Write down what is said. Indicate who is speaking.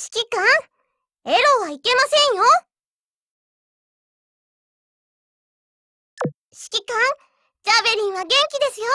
Speaker 1: 指揮官エロはいけませんよ指揮官ジャベリンは元気ですよ